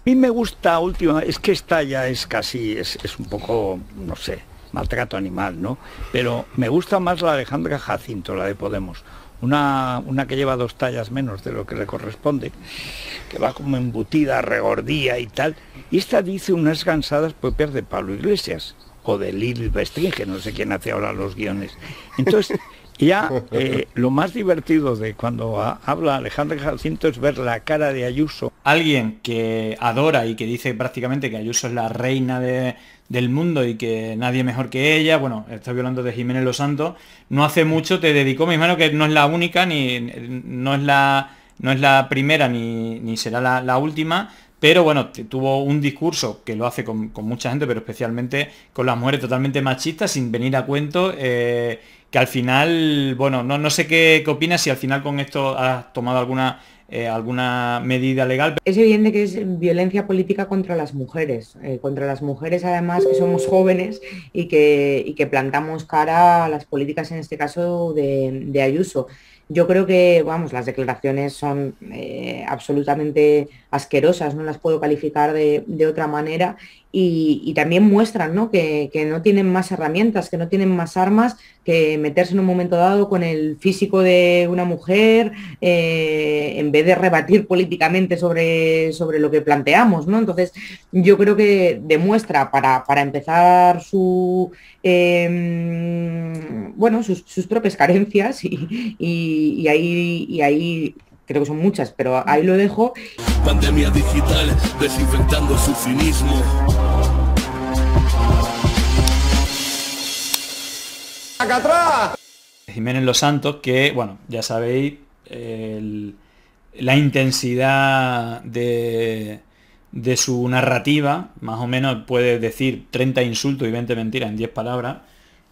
A mí me gusta última, es que esta ya es casi, es, un poco, no sé, maltrato animal, ¿no? Pero me gusta más la Alejandra Jacinto, la de Podemos. Una, que lleva dos tallas menos de lo que le corresponde, que va como embutida, regordía y tal. Y esta dice unas gansadas propias de Pablo Iglesias o de lil que no sé quién hace ahora los guiones. Entonces, Ya eh, lo más divertido de cuando habla Alejandro Jacinto es ver la cara de Ayuso. Alguien que adora y que dice prácticamente que Ayuso es la reina del mundo y que nadie mejor que ella, bueno, estoy hablando de Jiménez Los Santos, no hace mucho te dedicó, mi hermano, que no es la única, ni no es la, no es la primera, ni, ni será la, última, pero bueno, tuvo un discurso que lo hace con, mucha gente, pero especialmente con las mujeres totalmente machistas, sin venir a cuento, eh, que al final, bueno, no, no sé qué, opinas, si al final con esto has tomado alguna, eh, alguna medida legal. Es evidente que es violencia política contra las mujeres, eh, contra las mujeres además que somos jóvenes y que, plantamos cara a las políticas, en este caso, de, Ayuso. Yo creo que, vamos, las declaraciones son eh, absolutamente asquerosas, no las puedo calificar de, de otra manera y, también muestran Que, no tienen más herramientas, que no tienen más armas que meterse en un momento dado con el físico de una mujer eh, en vez de rebatir políticamente sobre, sobre lo que planteamos. Entonces, yo creo que demuestra para, empezar su, em, bueno, sus, propias carencias y, ahí, y ahí creo que son muchas, pero ahí lo dejo. Pandemia digital, desinfectando su cinismo. atrás. Jiménez Los Santos, que, bueno, ya sabéis, la intensidad de, de su narrativa, más o menos puede decir 30 insultos y 20 mentiras en 10 palabras.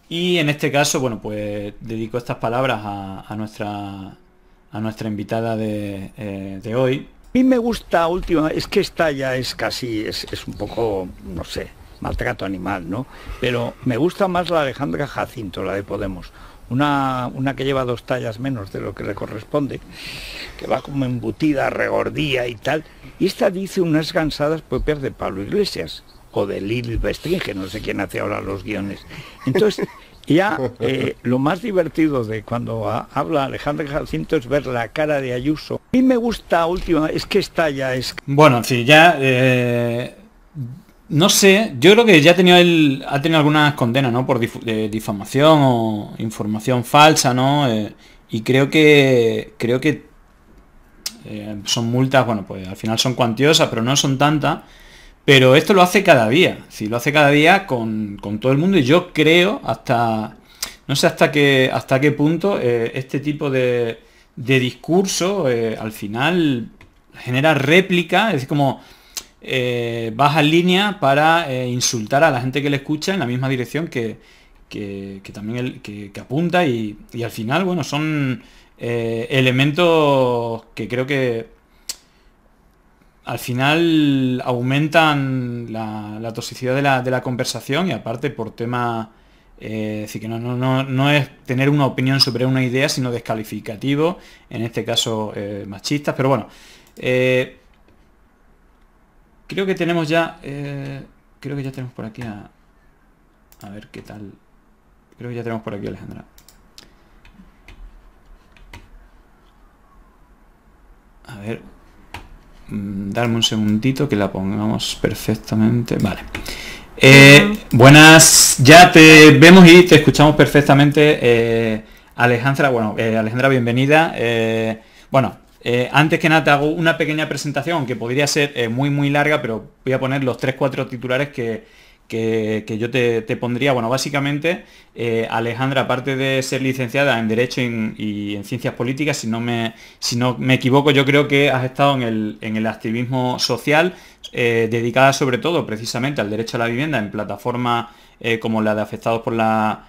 Y en este caso, bueno, pues dedico estas palabras a, nuestra a nuestra invitada eh, de, hoy. A mí me gusta última, es que esta ya es casi, es un poco, no sé, maltrato animal, ¿no? Pero me gusta más la Alejandra Jacinto, la de Podemos. Una, una que lleva dos tallas menos de lo que le corresponde, que va como embutida, regordía y tal. Y esta dice unas cansadas propias de Pablo Iglesias o de Lil Bestringe, no sé quién hace ahora los guiones. Entonces, ya eh, lo más divertido de cuando habla Alejandra Jacinto es ver la cara de Ayuso. A mí me gusta última, es que esta ya es... Bueno, sí, ya... Eh, no sé, yo creo que ya ha tenido, el, ha tenido algunas condenas, ¿no? Por difamación o información falsa, ¿no? Eh, y creo que creo que eh, son multas, bueno, pues al final son cuantiosas, pero no son tantas. Pero esto lo hace cada día, si lo hace cada día con, todo el mundo y yo creo hasta, no sé hasta qué, hasta qué punto eh, este tipo de, de discurso al final genera réplica, es como eh, baja en línea para eh, insultar a la gente que le escucha en la misma dirección que, también que, apunta y, al final, bueno, son eh, elementos que creo que al final aumentan la, toxicidad de la, conversación y aparte por tema... es que no, es tener una opinión sobre una idea, sino descalificativo, en este caso machistas, pero bueno. Creo que tenemos ya... Eh, creo que ya tenemos por aquí a... A ver qué tal... Creo que ya tenemos por aquí a Alejandra. A ver... Mm, Darme un segundito que la pongamos perfectamente. Vale. Eh, buenas, ya te vemos y te escuchamos perfectamente. Eh, Alejandra, bueno, Alejandra, bienvenida. bueno, eh, antes que nada te hago una pequeña presentación que podría ser eh, muy muy larga, pero voy a poner los tres cuatro titulares que, yo te, pondría. Bueno, básicamente eh, Alejandra, aparte de ser licenciada en Derecho y en Ciencias Políticas, si no, me, si no me equivoco, yo creo que has estado en el, activismo social, dedicada sobre todo precisamente al derecho a la vivienda en plataformas como la de afectados por la,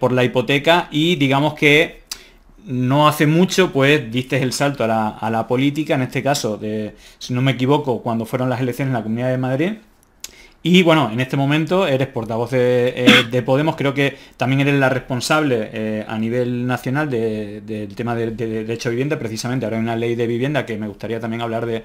por la hipoteca y digamos que no hace mucho, pues diste el salto a la, política, en este caso, de, si no me equivoco, cuando fueron las elecciones en la Comunidad de Madrid. Y bueno, en este momento eres portavoz de, eh, Podemos, creo que también eres la responsable eh, a nivel nacional del tema de, derecho a vivienda, precisamente ahora hay una ley de vivienda que me gustaría también hablar de,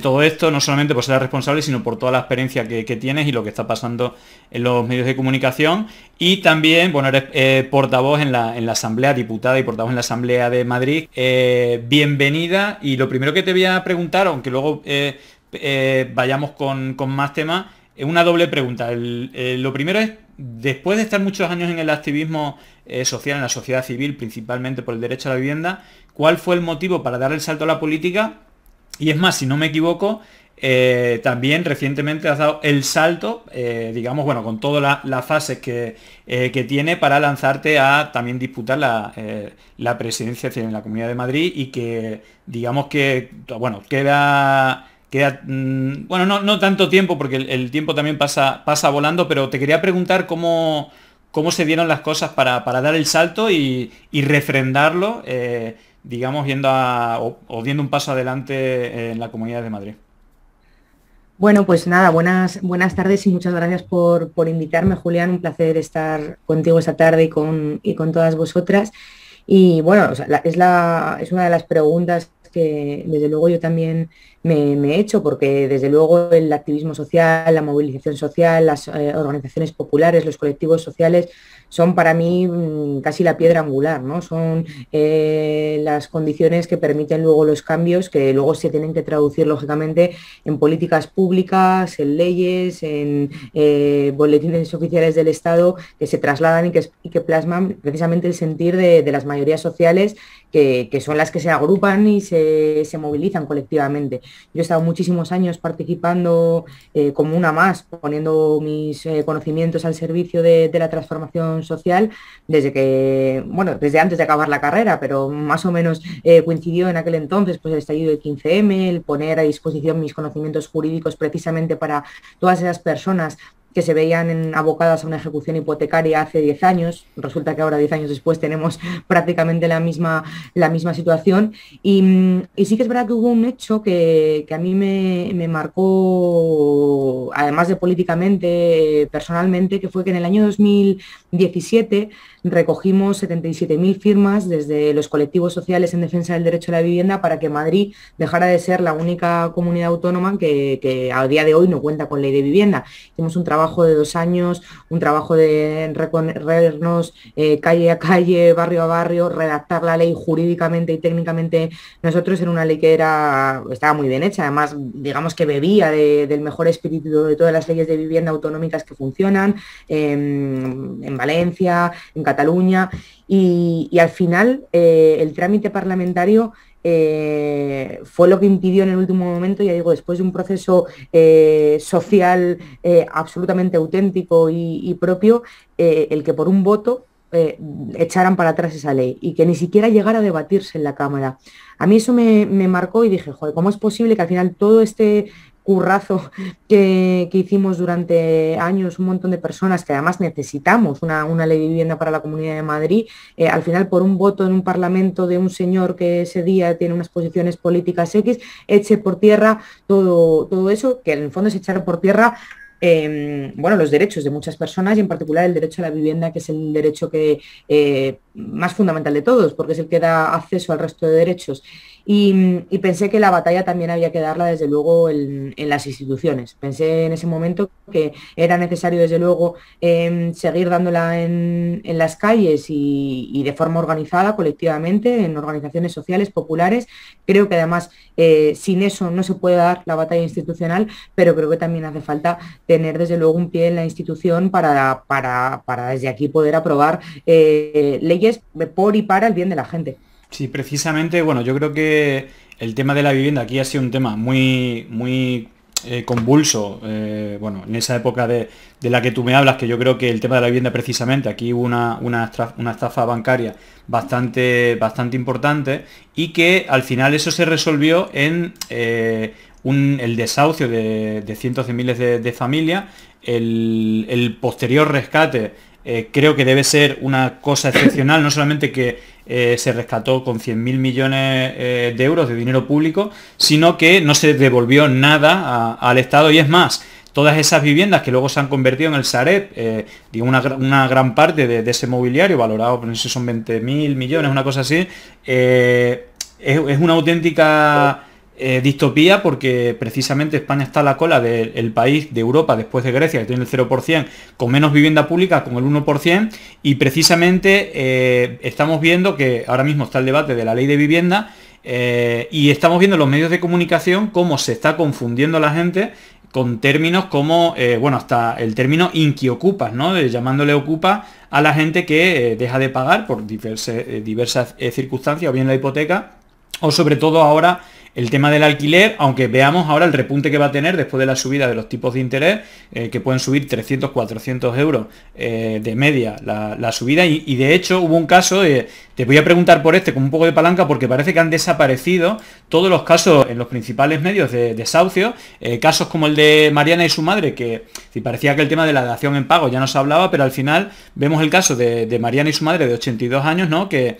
todo esto, no solamente por ser la responsable, sino por toda la experiencia que, tienes y lo que está pasando en los medios de comunicación. Y también, bueno, eres eh, portavoz en la, Asamblea, diputada y portavoz en la Asamblea de Madrid. bienvenida y lo primero que te voy a preguntar, aunque luego vayamos con más temas, una doble pregunta. Eh, lo primero es, después de estar muchos años en el activismo eh, social, en la sociedad civil, principalmente por el derecho a la vivienda, ¿cuál fue el motivo para dar el salto a la política? Y es más, si no me equivoco, eh, también recientemente has dado el salto, digamos, bueno, con todas las fases que, tiene para lanzarte a también disputar la, la presidencia en la Comunidad de Madrid y que, digamos que, bueno, queda Queda, mm, bueno, no, tanto tiempo, porque el, tiempo también pasa, pasa volando, pero te quería preguntar cómo, cómo se dieron las cosas para, dar el salto y, refrendarlo, eh, digamos, yendo a, o, viendo un paso adelante en la Comunidad de Madrid. Bueno, pues nada, buenas, buenas tardes y muchas gracias por, por invitarme, Julián. Un placer estar contigo esta tarde y con, y con todas vosotras. Y bueno, es, la, es una de las preguntas que desde luego yo también me, he hecho, porque desde luego el activismo social, la movilización social, las eh, organizaciones populares, los colectivos sociales son para mí mm, casi la piedra angular, ¿no? Son eh, las condiciones que permiten luego los cambios que luego se tienen que traducir lógicamente en políticas públicas, en leyes, en eh, boletines oficiales del Estado que se trasladan y que, plasman precisamente el sentir de, las mayorías sociales que, son las que se agrupan y se, movilizan colectivamente. Yo he estado muchísimos años participando eh, como una más, poniendo mis conocimientos al servicio de, de la transformación social desde que, bueno, desde antes de acabar la carrera, pero más o menos eh, coincidió en aquel entonces pues, el estallido del 15M, el poner a disposición mis conocimientos jurídicos precisamente para todas esas personas que se veían abocadas a una ejecución hipotecaria hace 10 años. Resulta que ahora, 10 años después, tenemos prácticamente la misma, la misma situación. Y, sí que es verdad que hubo un hecho que, a mí me, me, marcó, además de políticamente, eh, personalmente, que fue que en el año 2017 recogimos 77.000 firmas desde los colectivos sociales en defensa del derecho a la vivienda para que Madrid dejara de ser la única comunidad autónoma que, a día de hoy no cuenta con ley de vivienda. Hicimos un trabajo de dos años, un trabajo de recorrernos eh, calle a calle, barrio a barrio, redactar la ley jurídicamente y técnicamente. Nosotros en una ley que era, estaba muy bien hecha, además digamos que bebía del mejor espíritu de todas las leyes de vivienda autonómicas que funcionan em, en Valencia, en Cataluña, Cataluña y, al final eh, el trámite parlamentario eh, fue lo que impidió en el último momento, ya digo, después de un proceso eh, social absolutamente auténtico y, propio, el que por un voto echaran para atrás esa ley y que ni siquiera llegara a debatirse en la Cámara. A mí eso me, me marcó y dije, joder, ¿cómo es posible que al final todo este currazo que, hicimos durante años un montón de personas que además necesitamos una, ley de vivienda para la Comunidad de Madrid, eh, al final por un voto en un parlamento de un señor que ese día tiene unas posiciones políticas X, eche por tierra todo, todo eso, que en el fondo es echar por tierra em, bueno, los derechos de muchas personas y en particular el derecho a la vivienda, que es el derecho que, eh, más fundamental de todos, porque es el que da acceso al resto de derechos. Y, pensé que la batalla también había que darla, desde luego, en, las instituciones. Pensé en ese momento que era necesario, desde luego, em, seguir dándola en, las calles y, de forma organizada, colectivamente, en organizaciones sociales, populares. Creo que además eh, sin eso no se puede dar la batalla institucional, pero creo que también hace falta tener, desde luego, un pie en la institución para, para, desde aquí poder aprobar eh, leyes por y para el bien de la gente. Sí, precisamente, bueno, yo creo que el tema de la vivienda aquí ha sido un tema muy, muy eh, convulso, eh, bueno, en esa época de, la que tú me hablas, que yo creo que el tema de la vivienda precisamente, aquí hubo una, estafa bancaria bastante, bastante importante y que al final eso se resolvió en eh, el desahucio de, cientos de miles de, familias, el, posterior rescate creo que debe ser una cosa excepcional, no solamente que eh, se rescató con 100.000 millones eh, de euros de dinero público, sino que no se devolvió nada al Estado y es más, todas esas viviendas que luego se han convertido en el Sareb, eh, una, gran parte de, ese mobiliario, valorado, no sé si son 20.000 millones, una cosa así, es, una auténtica eh, distopía porque precisamente España está a la cola del país de Europa después de Grecia, que tiene el 0%, con menos vivienda pública, con el 1%, y precisamente eh, estamos viendo que ahora mismo está el debate de la ley de vivienda eh, y estamos viendo los medios de comunicación cómo se está confundiendo la gente con términos como, bueno, hasta el término inquiocupas, ¿no? llamándole ocupa a la gente que deja de pagar por diversas circunstancias, o bien la hipoteca, o sobre todo ahora el tema del alquiler, aunque veamos ahora el repunte que va a tener después de la subida de los tipos de interés, eh, que pueden subir 300, 400 euros eh, de media la, subida. Y, de hecho hubo un caso, eh, te voy a preguntar por este con un poco de palanca, porque parece que han desaparecido todos los casos en los principales medios de desahucio, casos como el de Mariana y su madre, que si parecía que el tema de la dación en pago ya no se hablaba, pero al final vemos el caso de, de Mariana y su madre de 82 años, ¿no? Que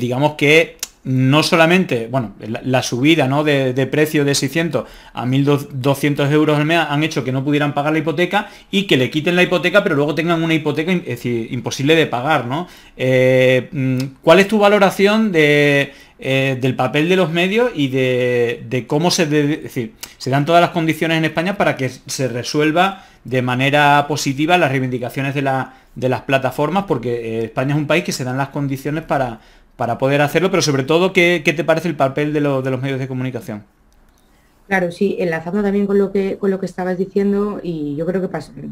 digamos que no solamente, bueno, la, subida ¿no? de, de, precio de 600 a 1.200 euros al mes han hecho que no pudieran pagar la hipoteca y que le quiten la hipoteca, pero luego tengan una hipoteca imposible de pagar, ¿no? Eh, mm, ¿Cuál es tu valoración de, eh, del papel de los medios y de, cómo se, decir, se dan todas las condiciones en España para que se resuelva de manera positiva las reivindicaciones de, de las plataformas, porque eh, España es un país que se dan las condiciones para para poder hacerlo, pero sobre todo, ¿qué, te parece el papel de los medios de comunicación? Claro, sí, enlazando también con lo que con lo que estabas diciendo y yo creo que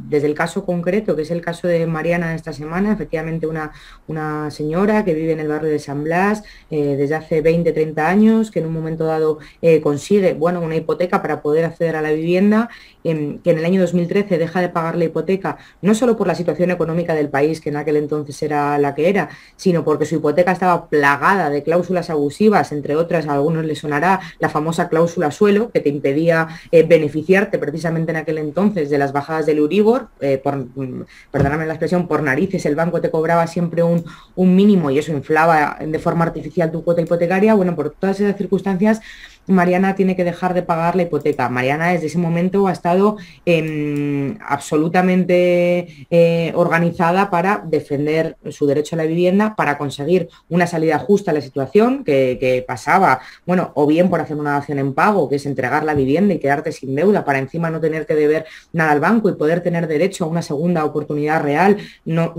desde el caso concreto, que es el caso de Mariana de esta semana, efectivamente una, una señora que vive en el barrio de San Blas eh, desde hace 20, 30 años, que en un momento dado eh, consigue bueno, una hipoteca para poder acceder a la vivienda, em, que en el año 2013 deja de pagar la hipoteca, no solo por la situación económica del país, que en aquel entonces era la que era, sino porque su hipoteca estaba plagada de cláusulas abusivas, entre otras, a algunos les sonará la famosa cláusula suelo, que te impedía eh, beneficiarte precisamente en aquel entonces de las bajadas del Uribor, eh, por, mm, la expresión, por narices, el banco te cobraba siempre un, un mínimo y eso inflaba de forma artificial tu cuota hipotecaria, bueno, por todas esas circunstancias Mariana tiene que dejar de pagar la hipoteca. Mariana desde ese momento ha estado em, absolutamente eh, organizada para defender su derecho a la vivienda, para conseguir una salida justa a la situación que, pasaba, bueno, o bien por hacer una acción en pago, que es entregar la vivienda y quedarte sin deuda, para encima no tener que deber nada al banco y poder tener derecho a una segunda oportunidad real, no,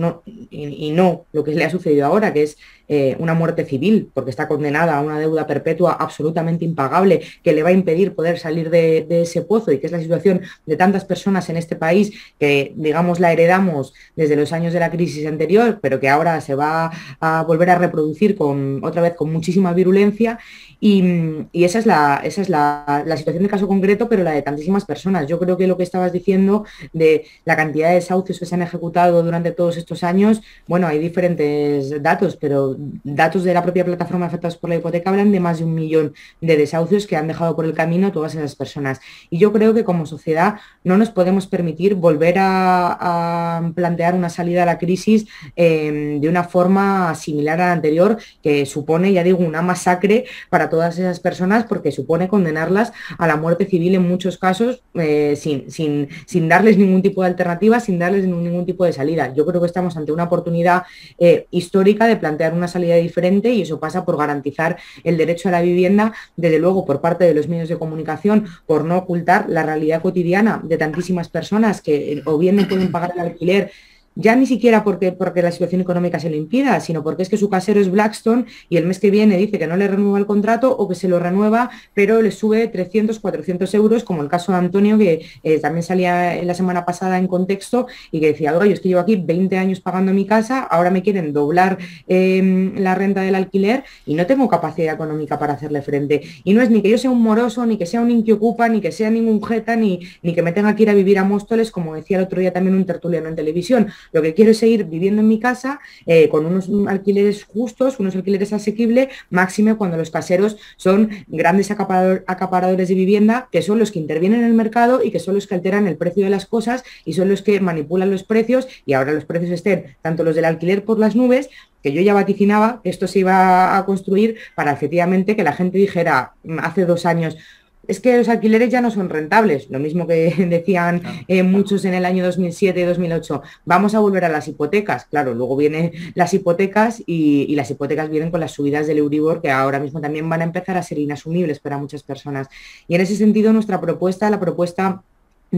y no lo que le ha sucedido ahora, que es eh, una muerte civil, porque está condenada a una deuda perpetua absolutamente impagable que le va a impedir poder salir de, ese pozo y que es la situación de tantas personas en este país que, digamos, la heredamos desde los años de la crisis anterior, pero que ahora se va a volver a reproducir con, otra vez con muchísima virulencia y, esa es, la, esa es la, situación de caso concreto, pero la de tantísimas personas. Yo creo que lo que estabas diciendo de la cantidad de desahucios que se han ejecutado durante todos estos años, bueno, hay diferentes datos, pero datos de la propia plataforma afectados por la hipoteca hablan de más de un millón de desahucios que han dejado por el camino todas esas personas. Y yo creo que como sociedad no nos podemos permitir volver a, plantear una salida a la crisis eh, de una forma similar a la anterior, que supone, ya digo, una masacre para todas esas personas porque supone condenarlas a la muerte civil en muchos casos eh, sin, sin, sin, darles ningún tipo de alternativa, sin darles ningún tipo de salida. Yo creo que estamos ante una oportunidad eh, histórica de plantear una salida diferente y eso pasa por garantizar el derecho a la vivienda, desde luego por parte de los medios de comunicación, por no ocultar la realidad cotidiana de tantísimas personas que eh, o bien no pueden pagar el alquiler, ya ni siquiera porque, porque la situación económica se lo impida, sino porque es que su casero es Blackstone y el mes que viene dice que no le renueva el contrato o que se lo renueva, pero le sube 300, 400 euros, como el caso de Antonio, que eh, también salía la semana pasada en contexto y que decía, oiga, yo es que llevo aquí 20 años pagando mi casa, ahora me quieren doblar em, la renta del alquiler y no tengo capacidad económica para hacerle frente. Y no es ni que yo sea un moroso, ni que sea un inquiocupa, ni que sea ningún jeta, ni, ni que me tenga que ir a vivir a Móstoles, como decía el otro día también un tertuliano en televisión lo que quiero es seguir viviendo en mi casa eh, con unos alquileres justos, unos alquileres asequibles, máximo cuando los caseros son grandes acaparadores de vivienda, que son los que intervienen en el mercado y que son los que alteran el precio de las cosas y son los que manipulan los precios y ahora los precios estén, tanto los del alquiler por las nubes, que yo ya vaticinaba que esto se iba a construir para efectivamente que la gente dijera mm, hace dos años, es que los alquileres ya no son rentables, lo mismo que decían eh, muchos en el año 2007 y 2008, vamos a volver a las hipotecas, claro, luego vienen las hipotecas y, las hipotecas vienen con las subidas del Euribor que ahora mismo también van a empezar a ser inasumibles para muchas personas. Y en ese sentido nuestra propuesta, la propuesta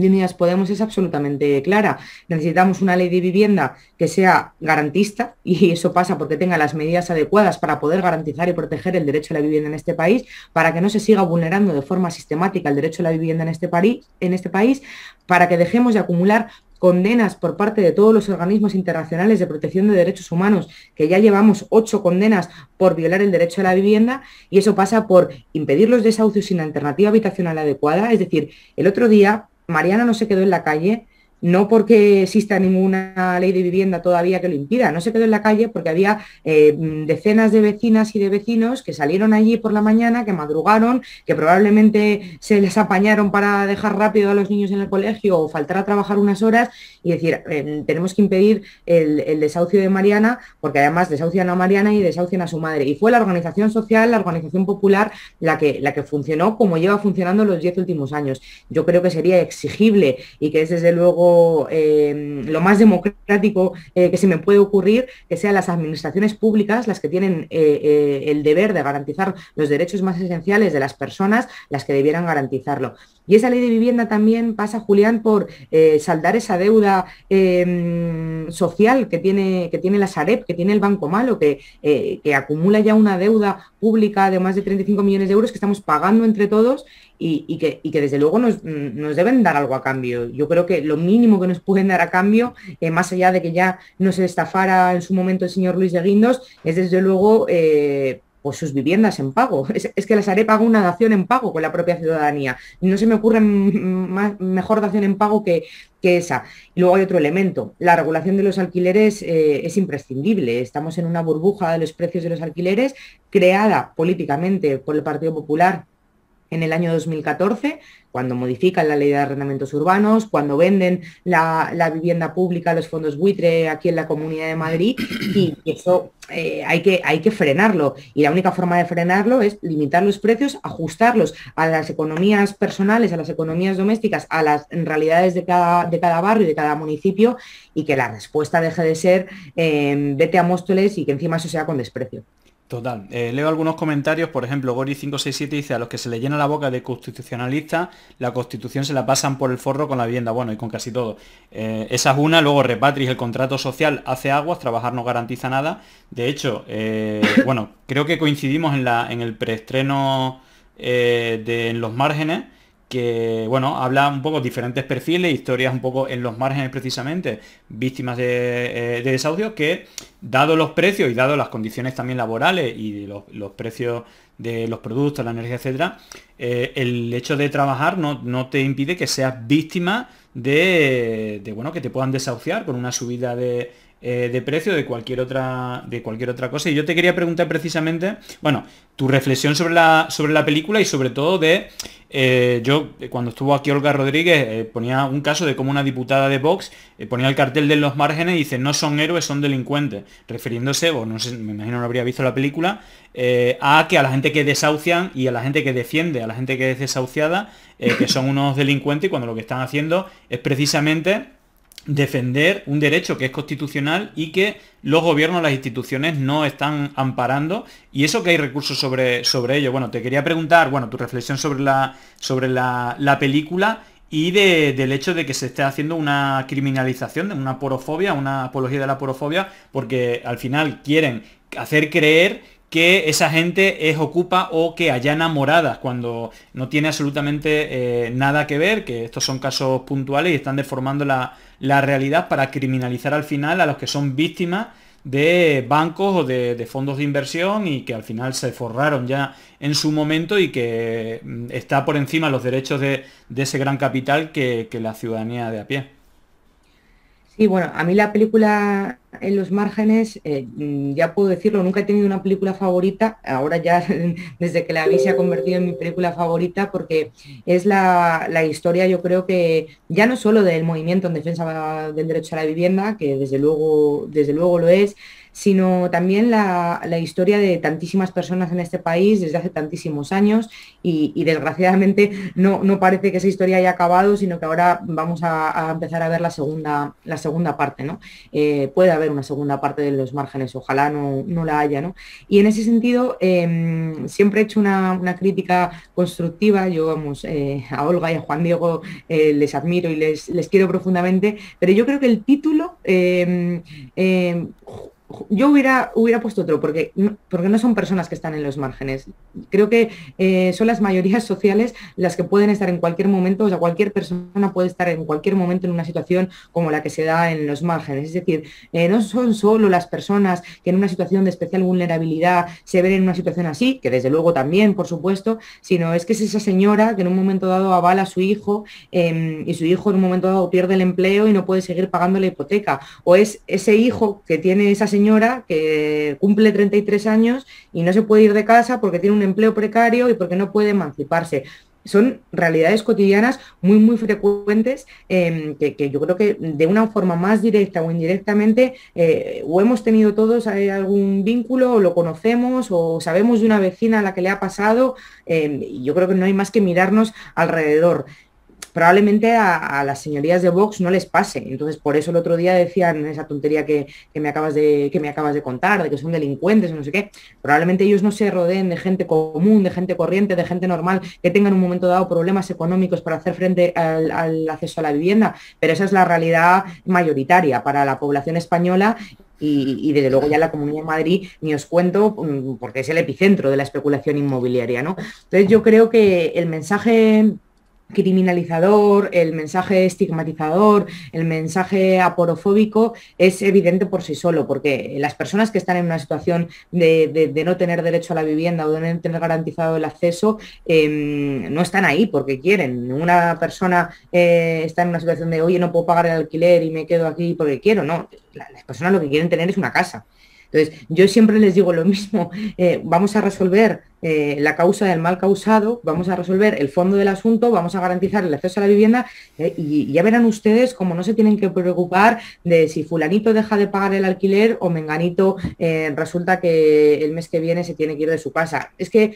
líneas Podemos es absolutamente clara. Necesitamos una ley de vivienda que sea garantista y eso pasa porque tenga las medidas adecuadas para poder garantizar y proteger el derecho a la vivienda en este país, para que no se siga vulnerando de forma sistemática el derecho a la vivienda en este país, en este país para que dejemos de acumular condenas por parte de todos los organismos internacionales de protección de derechos humanos, que ya llevamos ocho condenas por violar el derecho a la vivienda, y eso pasa por impedir los desahucios sin alternativa habitacional adecuada. Es decir, el otro día Mariana no se quedó en la calle no porque exista ninguna ley de vivienda todavía que lo impida, no se quedó en la calle porque había eh, decenas de vecinas y de vecinos que salieron allí por la mañana, que madrugaron, que probablemente se les apañaron para dejar rápido a los niños en el colegio o faltar a trabajar unas horas y decir, eh, tenemos que impedir el, desahucio de Mariana, porque además desahucian a Mariana y desahucian a su madre. Y fue la organización social, la organización popular, la que, la que funcionó como lleva funcionando los diez últimos años. Yo creo que sería exigible y que es desde luego eh, lo más democrático eh, que se me puede ocurrir, que sean las administraciones públicas las que tienen eh, el deber de garantizar los derechos más esenciales de las personas, las que debieran garantizarlo. Y esa ley de vivienda también pasa, Julián, por saldar esa deuda em, social que tiene, que tiene la Sareb, que tiene el Banco Malo, que, que acumula ya una deuda pública de más de 35 millones de euros que estamos pagando entre todos y, que, desde luego nos, deben dar algo a cambio. Yo creo que lo mínimo que nos pueden dar a cambio, eh, más allá de que ya no se estafara en su momento el señor Luis de Guindos, es desde luego eh, pues sus viviendas en pago. Es, que las haré pago una dación en pago con la propia ciudadanía. No se me ocurre más, mejor dación en pago que, esa. Y luego hay otro elemento. La regulación de los alquileres eh, es imprescindible. Estamos en una burbuja de los precios de los alquileres creada políticamente por el Partido Popular en el año 2014, cuando modifican la ley de arrendamientos urbanos, cuando venden la, vivienda pública, los fondos buitre aquí en la Comunidad de Madrid, y, eso eh, hay, que, hay que frenarlo. Y la única forma de frenarlo es limitar los precios, ajustarlos a las economías personales, a las economías domésticas, a las realidades de cada, de cada barrio y de cada municipio, y que la respuesta deje de ser eh, vete a Móstoles y que encima eso sea con desprecio. Total. Eh, leo algunos comentarios, por ejemplo, Gori567 dice, a los que se le llena la boca de constitucionalista, la constitución se la pasan por el forro con la vivienda, bueno, y con casi todo. Eh, esa es una, luego Repatris, el contrato social hace aguas, trabajar no garantiza nada. De hecho, eh, bueno, creo que coincidimos en, en el preestreno de en los márgenes, que, bueno, habla un poco diferentes perfiles, historias un poco en los márgenes precisamente, víctimas de, eh, desahucios, que dado los precios y dado las condiciones también laborales y los, precios de los productos, la energía, etcétera, eh, el hecho de trabajar no, no, te impide que seas víctima de, de, bueno, que te puedan desahuciar con una subida de eh, de precio de cualquier otra de cualquier otra cosa. Y yo te quería preguntar precisamente, bueno, tu reflexión sobre la sobre la película y sobre todo de eh, yo eh, cuando estuvo aquí Olga Rodríguez ponía un caso de cómo una diputada de Vox ponía el cartel de los márgenes y dice no son héroes, son delincuentes, refiriéndose, o no sé, me imagino no habría visto la película, a que a la gente que desahucian y a la gente que defiende, a la gente que es desahuciada, que son unos delincuentes y cuando lo que están haciendo es precisamente defender un derecho que es constitucional y que los gobiernos, las instituciones no están amparando y eso que hay recursos sobre, sobre ello. Bueno, te quería preguntar, bueno, tu reflexión sobre la, sobre la, película y del hecho de que se esté haciendo una criminalización, una porofobia, una apología de la porofobia, porque al final quieren hacer creer que esa gente es ocupa o que allana moradas cuando no tiene absolutamente eh, nada que ver, que estos son casos puntuales y están deformando la, realidad para criminalizar al final a los que son víctimas de bancos o de, fondos de inversión y que al final se forraron ya en su momento y que mm, está por encima los derechos de, ese gran capital que, que la ciudadanía de a pie y bueno, a mí la película en los márgenes, eh, mm, ya puedo decirlo, nunca he tenido una película favorita, ahora ya desde que la vi se ha convertido en mi película favorita porque es la, historia, yo creo que ya no solo del movimiento en defensa del derecho a la vivienda, que desde luego, desde luego lo es, sino también la, historia de tantísimas personas en este país desde hace tantísimos años y, desgraciadamente no, no, parece que esa historia haya acabado, sino que ahora vamos a, empezar a ver la segunda, la segunda parte. ¿no? Eh, puede haber una segunda parte de los márgenes, ojalá no, no la haya. ¿no? Y en ese sentido, em, siempre he hecho una, crítica constructiva, yo vamos, eh, a Olga y a Juan Diego eh, les admiro y les, les, quiero profundamente, pero yo creo que el título em, em, yo hubiera, hubiera puesto otro, porque, porque no son personas que están en los márgenes. Creo que eh, son las mayorías sociales las que pueden estar en cualquier momento, o sea, cualquier persona puede estar en cualquier momento en una situación como la que se da en los márgenes. Es decir, eh, no son solo las personas que en una situación de especial vulnerabilidad se ven en una situación así, que desde luego también, por supuesto, sino es que es esa señora que en un momento dado avala a su hijo em, y su hijo en un momento dado pierde el empleo y no puede seguir pagando la hipoteca, o es ese hijo que tiene esa señora señora que cumple 33 años y no se puede ir de casa porque tiene un empleo precario y porque no puede emanciparse son realidades cotidianas muy, muy frecuentes em, que, yo creo que de una forma más directa o indirectamente eh, o hemos tenido todos eh, algún vínculo o lo conocemos o sabemos de una vecina a la que le ha pasado. Em, y yo creo que no hay más que mirarnos alrededor probablemente a, las señorías de Vox no les pase. Entonces, por eso el otro día decían esa tontería que, me acabas de, que me acabas de contar, de que son delincuentes o no sé qué. Probablemente ellos no se rodeen de gente común, de gente corriente, de gente normal, que tengan en un momento dado problemas económicos para hacer frente al, acceso a la vivienda, pero esa es la realidad mayoritaria para la población española y, desde luego ya la Comunidad de Madrid, ni os cuento, mm, porque es el epicentro de la especulación inmobiliaria, ¿no? Entonces yo creo que el mensaje criminalizador, el mensaje estigmatizador, el mensaje aporofóbico es evidente por sí solo, porque las personas que están en una situación de, no tener derecho a la vivienda o de no tener garantizado el acceso, em, no están ahí porque quieren. Una persona eh, está en una situación de, oye, no puedo pagar el alquiler y me quedo aquí porque quiero, no, las personas lo que quieren tener es una casa. Entonces, yo siempre les digo lo mismo, eh, vamos a resolver eh, la causa del mal causado, vamos a resolver el fondo del asunto, vamos a garantizar el acceso a la vivienda eh, y ya verán ustedes cómo no se tienen que preocupar de si fulanito deja de pagar el alquiler o menganito resulta que el mes que viene se tiene que ir de su casa. Es que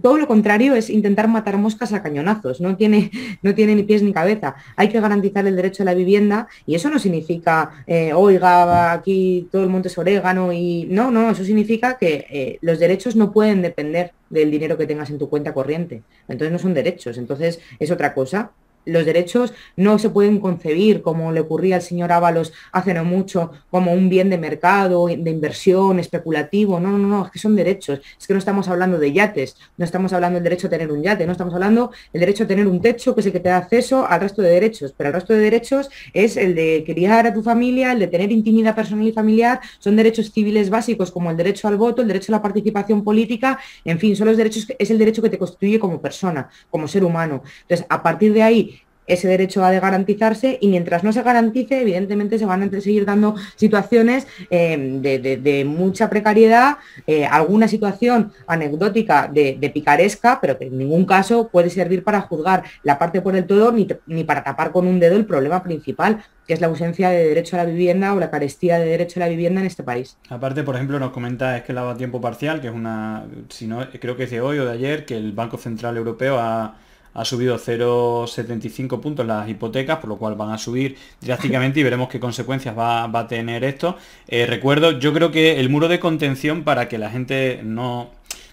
todo lo contrario es intentar matar moscas a cañonazos, no tiene, no tiene ni pies ni cabeza. Hay que garantizar el derecho a la vivienda y eso no significa, eh, oiga, aquí todo el monte es orégano y no, no, eso significa que eh, los derechos no pueden depender del dinero que tengas en tu cuenta corriente. Entonces no son derechos, entonces es otra cosa los derechos no se pueden concebir, como le ocurría al señor Ábalos hace no mucho, como un bien de mercado, de inversión, especulativo. No, no, no, es que son derechos. Es que no estamos hablando de yates, no estamos hablando del derecho a tener un yate, no estamos hablando del derecho a tener un techo, que es el que te da acceso al resto de derechos. Pero el resto de derechos es el de criar a tu familia, el de tener intimidad personal y familiar, son derechos civiles básicos como el derecho al voto, el derecho a la participación política, en fin, son los derechos, es el derecho que te constituye como persona, como ser humano. Entonces, a partir de ahí, ese derecho ha de garantizarse y mientras no se garantice, evidentemente se van a seguir dando situaciones eh, de, mucha precariedad, eh, alguna situación anecdótica de, picaresca, pero que en ningún caso puede servir para juzgar la parte por el todo ni, para tapar con un dedo el problema principal, que es la ausencia de derecho a la vivienda o la carestía de derecho a la vivienda en este país. Aparte, por ejemplo, nos comenta es que a tiempo parcial, que es una, si creo que es de hoy o de ayer, que el Banco Central Europeo ha ha subido 0,75 puntos las hipotecas, por lo cual van a subir drásticamente y veremos qué consecuencias va, a tener esto. Eh, recuerdo, yo creo que el muro de contención para que la gente no...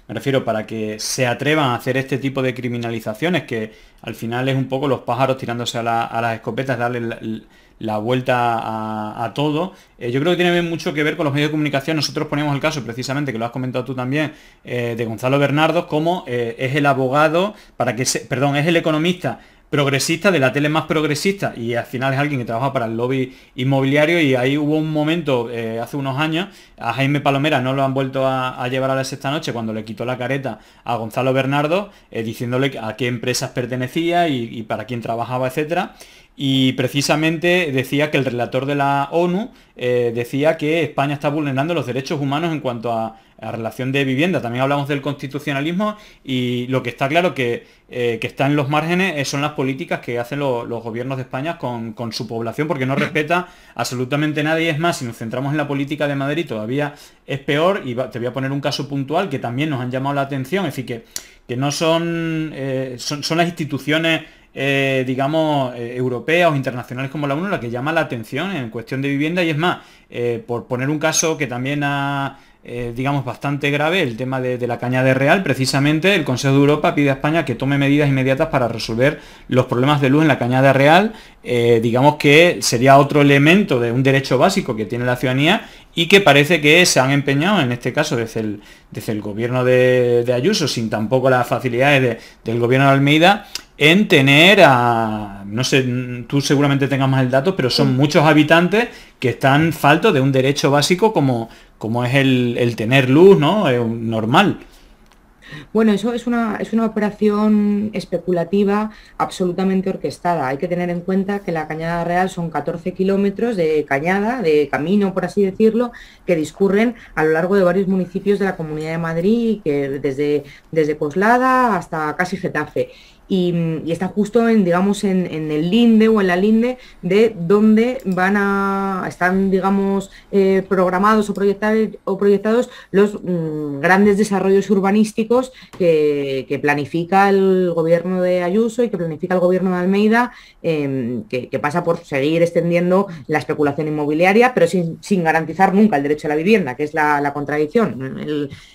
Me refiero para que se atrevan a hacer este tipo de criminalizaciones, que al final es un poco los pájaros tirándose a, las escopetas, darle... La, la vuelta a, todo. Eh, yo creo que tiene mucho que ver con los medios de comunicación. Nosotros ponemos el caso, precisamente, que lo has comentado tú también, eh, de Gonzalo Bernardo, como eh, es el abogado, para que perdón, es el economista progresista, de la tele más progresista, y al final es alguien que trabaja para el lobby inmobiliario, y ahí hubo un momento hace unos años, a Jaime Palomera no lo han vuelto a, llevar a la sexta noche cuando le quitó la careta a Gonzalo Bernardo, diciéndole a qué empresas pertenecía y, y para quién trabajaba, etcétera. Y precisamente decía que el relator de la ONU eh, decía que España está vulnerando los derechos humanos en cuanto a, relación de vivienda. También hablamos del constitucionalismo y lo que está claro que, eh, está en los márgenes eh, son las políticas que hacen los gobiernos de España con, su población porque no respeta absolutamente nadie. Es más, si nos centramos en la política de Madrid todavía es peor y te voy a poner un caso puntual que también nos han llamado la atención. Es decir, que, que no son, son las instituciones eh, digamos, eh, europeas o internacionales como la ONU la que llama la atención en cuestión de vivienda y es más, eh, por poner un caso que también ha, digamos, bastante grave, el tema de, la cañada de real, precisamente el Consejo de Europa pide a España que tome medidas inmediatas para resolver los problemas de luz en la cañada de real, digamos que sería otro elemento de un derecho básico que tiene la ciudadanía y que parece que se han empeñado, en este caso, desde el, desde el gobierno de, Ayuso, sin tampoco las facilidades del gobierno de Almeida, en tener a, no sé, tú seguramente tengas más el dato, pero son muchos habitantes que están faltos de un derecho básico como, como es el, tener luz, ¿no? normal. Bueno, eso es una, es una operación especulativa absolutamente orquestada. Hay que tener en cuenta que la Cañada Real son 14 kilómetros de cañada, de camino, por así decirlo, que discurren a lo largo de varios municipios de la Comunidad de Madrid, que desde, desde Coslada hasta casi Getafe y, está justo en, digamos, en, el linde o en la linde de dónde van a, están, digamos, eh, programados o, o proyectados los mm, grandes desarrollos urbanísticos que, planifica el gobierno de Ayuso y que planifica el gobierno de Almeida, em, que, pasa por seguir extendiendo la especulación inmobiliaria, pero sin, sin garantizar nunca el derecho a la vivienda, que es la, contradicción.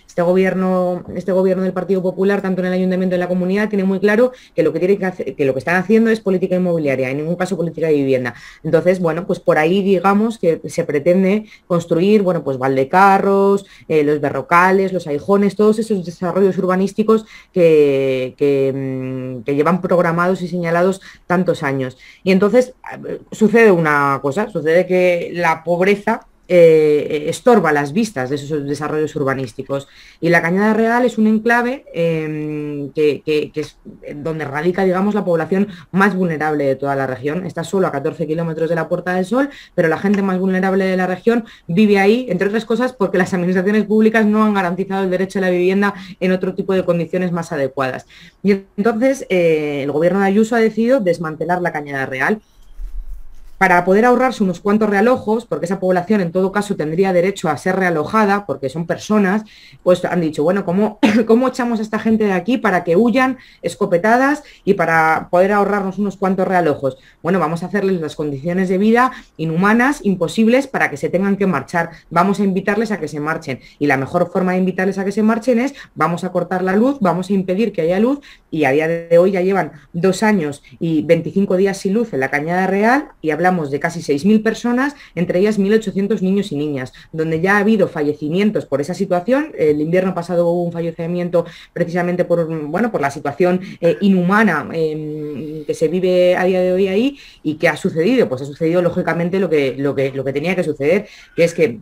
este gobierno, este gobierno del Partido Popular, tanto en el ayuntamiento como en la comunidad, tiene muy claro que lo que, tienen lo que están haciendo es política inmobiliaria, en ningún caso política de vivienda. Entonces, bueno, pues por ahí digamos que se pretende construir, bueno, pues Valdecarros, eh, los Berrocales, los Aijones, todos esos desarrollos urbanísticos que, que mm, llevan programados y señalados tantos años. Y entonces eh, sucede una cosa, sucede que la pobreza eh, estorba las vistas de esos desarrollos urbanísticos. Y la Cañada Real es un enclave em, que, es donde radica, digamos, la población más vulnerable de toda la región. Está solo a 14 kilómetros de la Puerta del Sol, pero la gente más vulnerable de la región vive ahí, entre otras cosas, porque las administraciones públicas no han garantizado el derecho a la vivienda en otro tipo de condiciones más adecuadas. Y entonces eh, el gobierno de Ayuso ha decidido desmantelar la Cañada Real para poder ahorrarse unos cuantos realojos, porque esa población en todo caso tendría derecho a ser realojada, porque son personas, pues han dicho, bueno, ¿cómo, cómo echamos a esta gente de aquí para que huyan escopetadas y para poder ahorrarnos unos cuantos realojos? Bueno, vamos a hacerles las condiciones de vida inhumanas, imposibles, para que se tengan que marchar. Vamos a invitarles a que se marchen. Y la mejor forma de invitarles a que se marchen es, vamos a cortar la luz, vamos a impedir que haya luz, y a día de hoy ya llevan dos años y 25 días sin luz en la Cañada Real, y hablamos de casi 6.000 personas, entre ellas 1.800 niños y niñas, donde ya ha habido fallecimientos por esa situación. El invierno pasado hubo un fallecimiento precisamente por, bueno, por la situación eh, inhumana em, que se vive a día de hoy ahí y que ha sucedido. Pues ha sucedido lógicamente lo que, lo que, lo que tenía que suceder, que es que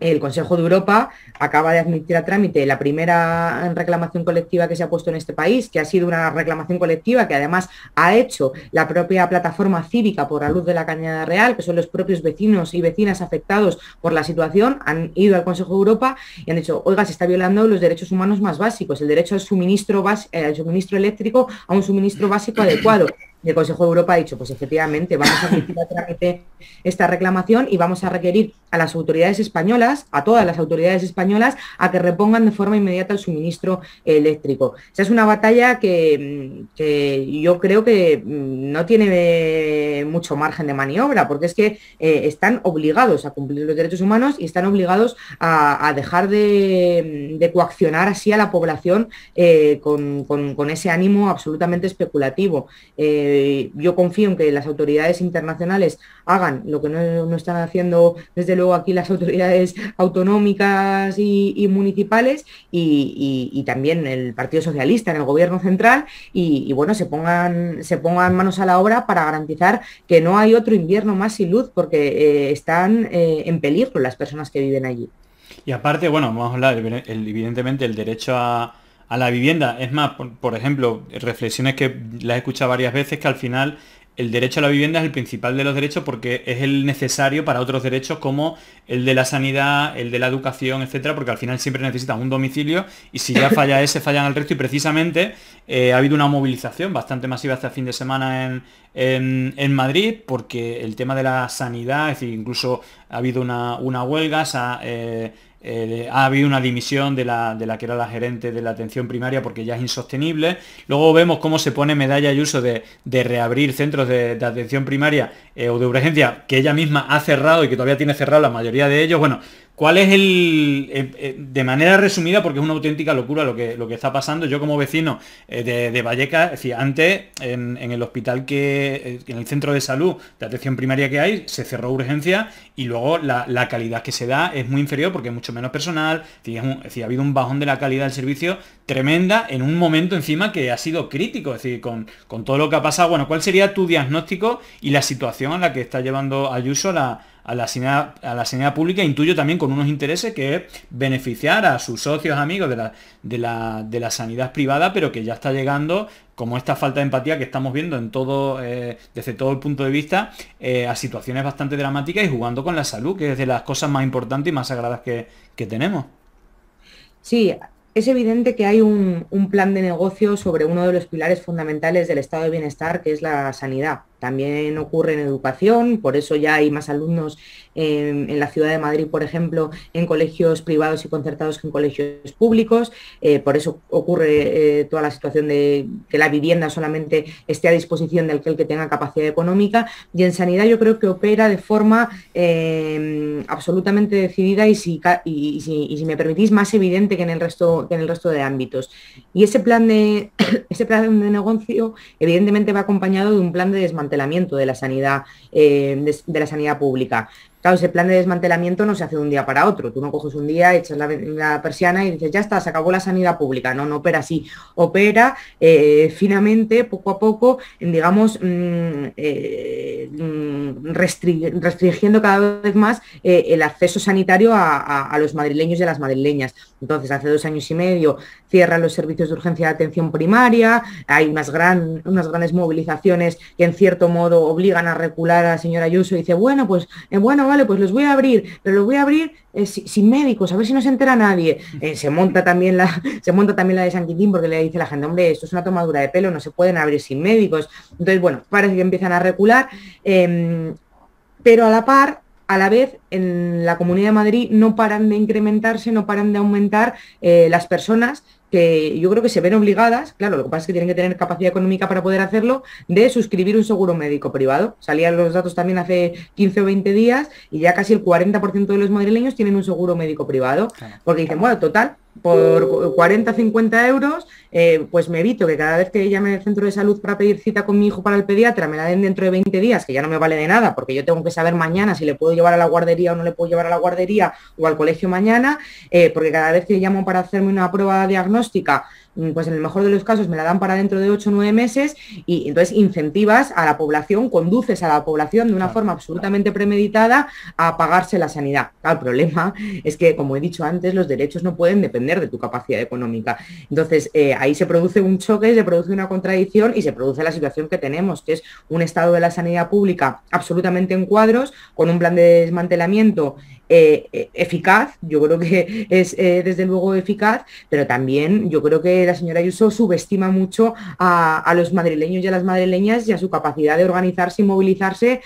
el Consejo de Europa acaba de admitir a trámite la primera reclamación colectiva que se ha puesto en este país, que ha sido una reclamación colectiva que además ha hecho la propia plataforma cívica por la luz de la Cañada Real, que son los propios vecinos y vecinas afectados por la situación, han ido al Consejo de Europa y han dicho, oiga, se está violando los derechos humanos más básicos, el derecho al suministro, eh, al suministro eléctrico, a un suministro básico adecuado el Consejo de Europa ha dicho, pues efectivamente, vamos a admitir trámite esta reclamación y vamos a requerir a las autoridades españolas, a todas las autoridades españolas, a que repongan de forma inmediata el suministro eléctrico. O Esa es una batalla que, yo creo que mm, no tiene eh, mucho margen de maniobra, porque es que eh, están obligados a cumplir los derechos humanos y están obligados a, dejar de, coaccionar así a la población eh, con, ese ánimo absolutamente especulativo yo confío en que las autoridades internacionales hagan lo que no, están haciendo desde luego aquí las autoridades autonómicas y, municipales y, también el Partido Socialista en el Gobierno Central y, bueno, se pongan, se pongan manos a la obra para garantizar que no hay otro invierno más sin luz porque eh, están eh, en peligro las personas que viven allí. Y aparte, bueno, vamos a hablar evidentemente el derecho a a la vivienda. Es más, por, ejemplo, reflexiones que las he escuchado varias veces que al final el derecho a la vivienda es el principal de los derechos porque es el necesario para otros derechos como el de la sanidad, el de la educación, etcétera, porque al final siempre necesitas un domicilio y si ya falla ese, fallan el resto y precisamente eh, ha habido una movilización bastante masiva hasta este fin de semana en, Madrid porque el tema de la sanidad, es decir, incluso ha habido una, huelga, eh, ha habido una dimisión de la, que era la gerente de la atención primaria porque ya es insostenible. Luego vemos cómo se pone medalla y uso de, reabrir centros de, atención primaria eh, o de urgencia que ella misma ha cerrado y que todavía tiene cerrado la mayoría de ellos. Bueno, ¿Cuál es el, eh, eh, de manera resumida, porque es una auténtica locura lo que, lo que está pasando? Yo como vecino eh, de, de, Valleca, antes en, el hospital que, en el centro de salud de atención primaria que hay, se cerró urgencia y luego la, calidad que se da es muy inferior porque es mucho menos personal, ha habido un bajón de la calidad del servicio tremenda en un momento encima que ha sido crítico, es decir, con, todo lo que ha pasado. Bueno, ¿cuál sería tu diagnóstico y la situación a la que está llevando Ayuso la a la, sanidad, a la sanidad pública, intuyo también con unos intereses que es beneficiar a sus socios, amigos de la, sanidad privada, pero que ya está llegando como esta falta de empatía que estamos viendo en eh, desde todo el punto de vista, eh, a situaciones bastante dramáticas y jugando con la salud, que es de las cosas más importantes y más sagradas que, tenemos. Sí, es evidente que hay un, un plan de negocio sobre uno de los pilares fundamentales del estado de bienestar, que es la sanidad. También ocurre en educación, por eso ya hay más alumnos en, la ciudad de Madrid, por ejemplo, en colegios privados y concertados que en colegios públicos. Eh, por eso ocurre eh, toda la situación de que la vivienda solamente esté a disposición de aquel que tenga capacidad económica. Y en sanidad yo creo que opera de forma em, absolutamente decidida y si, y, si, me permitís, más evidente que en el resto, en el resto de ámbitos. Y ese plan de, ese plan de negocio evidentemente va acompañado de un plan de desmantelamiento desmantelamiento de la sanidad, eh, de, de la sanidad pública. Claro, ese plan de desmantelamiento no se hace de un día para otro. Tú no coges un día, echas la, persiana y dices, ya está, se acabó la sanidad pública. No, no opera así. Opera eh, finamente, poco a poco, digamos, mm, eh, mm, restringiendo cada vez más eh, el acceso sanitario a, los madrileños y a las madrileñas. Entonces, hace dos años y medio cierran los servicios de urgencia de atención primaria, hay unas, grandes movilizaciones que en cierto modo obligan a recular a la señora Ayuso y dice, bueno, pues, eh, bueno, vale, pues los voy a abrir, pero los voy a abrir eh, sin, médicos, a ver si no se entera nadie. Eh, se monta también la, se monta también la de San Quintín porque le dice la gente, hombre, esto es una tomadura de pelo, no se pueden abrir sin médicos. Entonces, bueno, parece que empiezan a recular. Em, pero a la par a la vez en la Comunidad de Madrid no paran de incrementarse, no paran de aumentar eh, las personas que yo creo que se ven obligadas, claro, lo que pasa es que tienen que tener capacidad económica para poder hacerlo, de suscribir un seguro médico privado. Salían los datos también hace 15 o 20 días y ya casi el 40% de los madrileños tienen un seguro médico privado, porque dicen, bueno, total, por 40, 50 euros, eh, pues me evito que cada vez que llame al centro de salud para pedir cita con mi hijo para el pediatra, me la den dentro de 20 días, que ya no me vale de nada, porque yo tengo que saber mañana si le puedo llevar a la guardería o no le puedo llevar a la guardería o al colegio mañana, eh, porque cada vez que llamo para hacerme una prueba diagnóstica, Mm, pues en el mejor de los casos me la dan para dentro de 8 o 9 meses y entonces incentivas a la población, conduces a la población de una forma absolutamente premeditada a pagarse la sanidad. El problema es que, como he dicho antes, los derechos no pueden depender de tu capacidad económica. Entonces, eh, ahí se produce un choque, se produce una contradicción y se produce la situación que tenemos, que es un estado de la sanidad pública absolutamente en cuadros, con un plan de desmantelamiento eh, eh, eficaz, yo creo que es eh, desde luego eficaz, pero también yo creo que la señora Ayuso subestima mucho a, los madrileños y a las madrileñas y a su capacidad de organizarse y movilizarse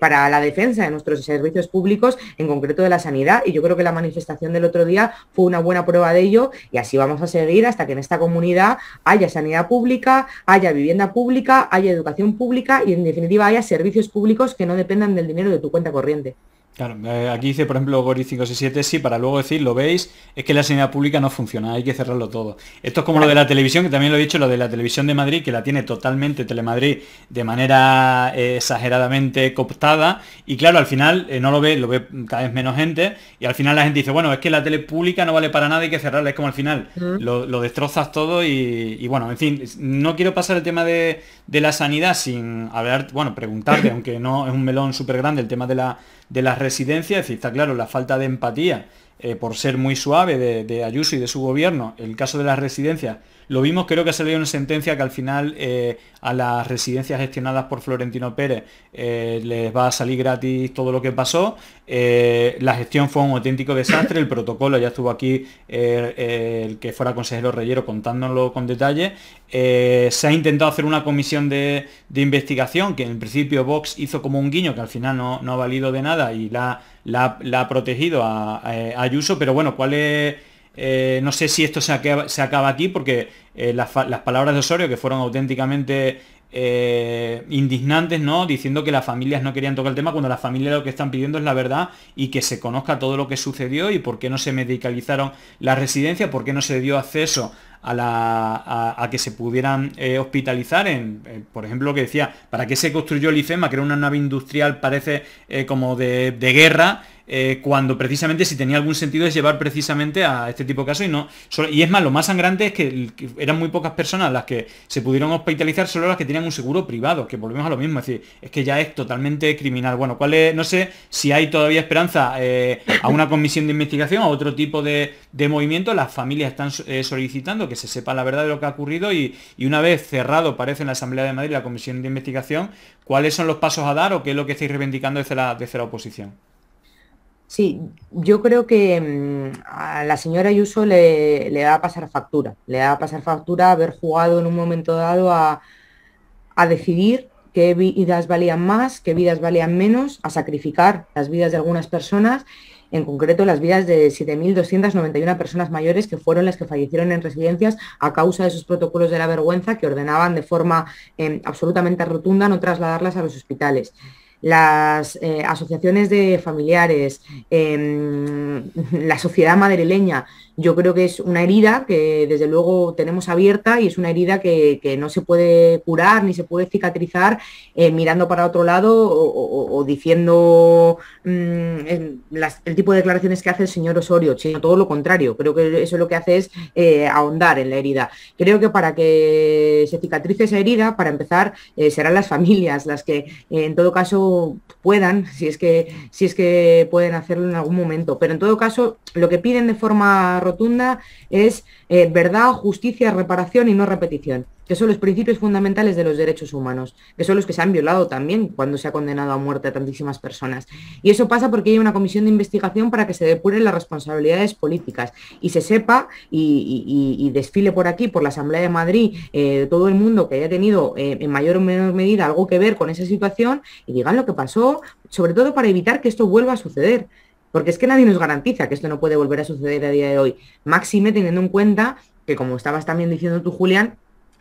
para la defensa de nuestros servicios públicos, en concreto de la sanidad, y yo creo que la manifestación del otro día fue una buena prueba de ello y así vamos a seguir hasta que en esta comunidad haya sanidad pública, haya vivienda pública, haya educación pública y en definitiva haya servicios públicos que no dependan del dinero de tu cuenta corriente. Claro, eh, aquí dice, por ejemplo, Gori 567, sí, para luego decir, lo veis, es que la sanidad pública no funciona, hay que cerrarlo todo. Esto es como lo de la televisión, que también lo he dicho, lo de la televisión de Madrid, que la tiene totalmente Telemadrid de manera eh, exageradamente cooptada, y claro, al final eh, no lo ve, lo ve cada vez menos gente, y al final la gente dice, bueno, es que la tele pública no vale para nada, hay que cerrarla, es como al final lo, destrozas todo y, bueno, en fin, no quiero pasar el tema de, la sanidad sin hablar, bueno, preguntarte, aunque no es un melón súper grande el tema de la de las redes residencia, es decir, está claro, la falta de empatía eh, por ser muy suave de, Ayuso y de su gobierno, el caso de las residencias, lo vimos, creo que ha salido una sentencia que al final eh, a las residencias gestionadas por Florentino Pérez eh, les va a salir gratis todo lo que pasó. la gestión fue un auténtico desastre, el protocolo ya estuvo aquí el que fuera consejero Reyero contándolo con detalle. se ha intentado hacer una comisión de, investigación que en principio Vox hizo como un guiño que al final no ha valido de nada y la la, ha protegido a, Ayuso, pero bueno, ¿cuál eh, no sé si esto se acaba, aquí porque eh, las, palabras de Osorio que fueron auténticamente eh, indignantes, ¿no? Diciendo que las familias no querían tocar el tema cuando las familias lo que están pidiendo es la verdad y que se conozca todo lo que sucedió y por qué no se medicalizaron la residencia, por qué no se dio acceso a, la, que se pudieran eh, hospitalizar, en, eh, por ejemplo, que decía, ¿para qué se construyó el IFEMA? Que era una nave industrial, parece eh, como de guerra, eh, cuando precisamente si tenía algún sentido es llevar precisamente a este tipo de casos y no. y es más, lo más sangrante es que, eran muy pocas personas las que se pudieron hospitalizar, solo las que tenían un seguro privado, que volvemos a lo mismo, es decir, es que ya es totalmente criminal. Bueno, ¿cuál es, no sé si hay todavía esperanza eh, a una comisión de investigación, a otro tipo de, movimiento, las familias están eh, solicitando que se sepa la verdad de lo que ha ocurrido y, una vez cerrado, parece, en la Asamblea de Madrid la comisión de investigación, ¿cuáles son los pasos a dar o qué es lo que estáis reivindicando desde la, desde la oposición? Sí, yo creo que mm, a la señora Ayuso le, le, da a pasar factura, le da a pasar factura haber jugado en un momento dado a, decidir qué vidas valían más, qué vidas valían menos, a sacrificar las vidas de algunas personas, en concreto las vidas de 7.291 personas mayores que fueron las que fallecieron en residencias a causa de esos protocolos de la vergüenza que ordenaban de forma em, absolutamente rotunda no trasladarlas a los hospitales las eh, asociaciones de familiares, em, la sociedad madrileña, yo creo que es una herida que desde luego tenemos abierta y es una herida que, no se puede curar ni se puede cicatrizar eh, mirando para otro lado o, diciendo mm, el tipo de declaraciones que hace el señor Osorio, sino todo lo contrario. Creo que eso lo que hace es eh, ahondar en la herida. Creo que para que se cicatrice esa herida, para empezar, eh, serán las familias las que en todo caso puedan, si es que, si es que pueden hacerlo en algún momento. Pero en todo caso, lo que piden de forma rotunda es eh, verdad, justicia, reparación y no repetición, que son los principios fundamentales de los derechos humanos, que son los que se han violado también cuando se ha condenado a muerte a tantísimas personas. Y eso pasa porque hay una comisión de investigación para que se depuren las responsabilidades políticas y se sepa y, desfile por aquí, por la Asamblea de Madrid, eh, todo el mundo que haya tenido eh, en mayor o menor medida algo que ver con esa situación y digan lo que pasó, sobre todo para evitar que esto vuelva a suceder. Porque es que nadie nos garantiza que esto no puede volver a suceder a día de hoy. Máxime teniendo en cuenta que, como estabas también diciendo tú, Julián,